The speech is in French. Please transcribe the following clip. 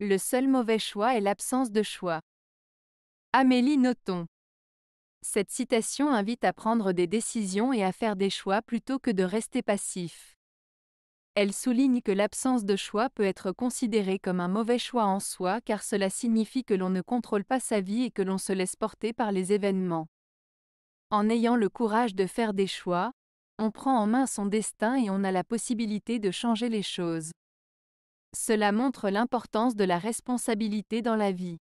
Le seul mauvais choix est l'absence de choix. Amélie Noton. Cette citation invite à prendre des décisions et à faire des choix plutôt que de rester passif. Elle souligne que l'absence de choix peut être considérée comme un mauvais choix en soi car cela signifie que l'on ne contrôle pas sa vie et que l'on se laisse porter par les événements. En ayant le courage de faire des choix, on prend en main son destin et on a la possibilité de changer les choses. Cela montre l'importance de la responsabilité dans la vie.